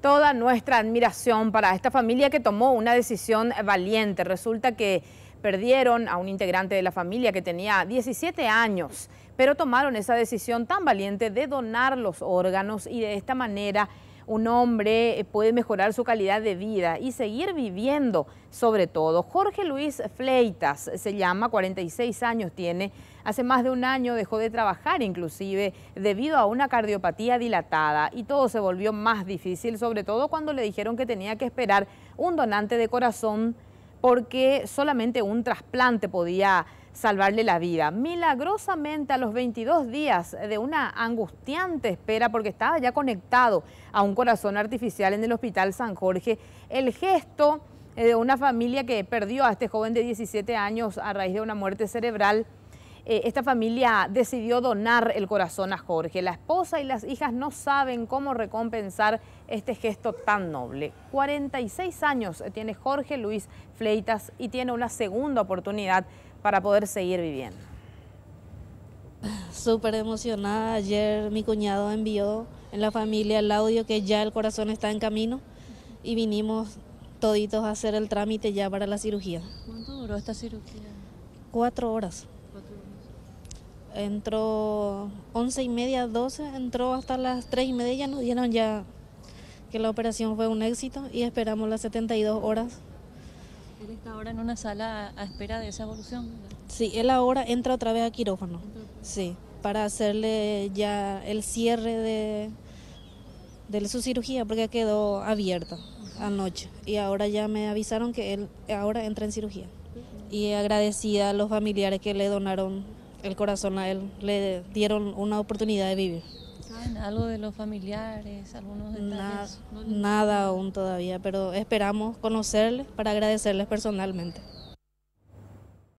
toda nuestra admiración para esta familia que tomó una decisión valiente. Resulta que perdieron a un integrante de la familia que tenía 17 años, pero tomaron esa decisión tan valiente de donar los órganos y de esta manera un hombre eh, puede mejorar su calidad de vida y seguir viviendo, sobre todo. Jorge Luis Fleitas eh, se llama, 46 años tiene, hace más de un año dejó de trabajar inclusive debido a una cardiopatía dilatada y todo se volvió más difícil, sobre todo cuando le dijeron que tenía que esperar un donante de corazón porque solamente un trasplante podía salvarle la vida. Milagrosamente a los 22 días de una angustiante espera porque estaba ya conectado a un corazón artificial en el Hospital San Jorge, el gesto eh, de una familia que perdió a este joven de 17 años a raíz de una muerte cerebral eh, esta familia decidió donar el corazón a Jorge. La esposa y las hijas no saben cómo recompensar este gesto tan noble. 46 años tiene Jorge Luis Fleitas y tiene una segunda oportunidad para poder seguir viviendo? Súper emocionada. Ayer mi cuñado envió en la familia el audio que ya el corazón está en camino y vinimos toditos a hacer el trámite ya para la cirugía. ¿Cuánto duró esta cirugía? Cuatro horas. Entró once y media, doce, entró hasta las tres y media, ya nos dieron ya que la operación fue un éxito y esperamos las 72 horas está ahora en una sala a, espera de esa evolución. Sí, él ahora entra otra vez a quirófano. Sí, para hacerle ya el cierre de, de su cirugía porque quedó abierta anoche y ahora ya me avisaron que él ahora entra en cirugía. Y agradecida a los familiares que le donaron el corazón a él, le dieron una oportunidad de vivir algo de los familiares, algunos detalles. Nada, nada aún todavía, pero esperamos conocerles para agradecerles personalmente.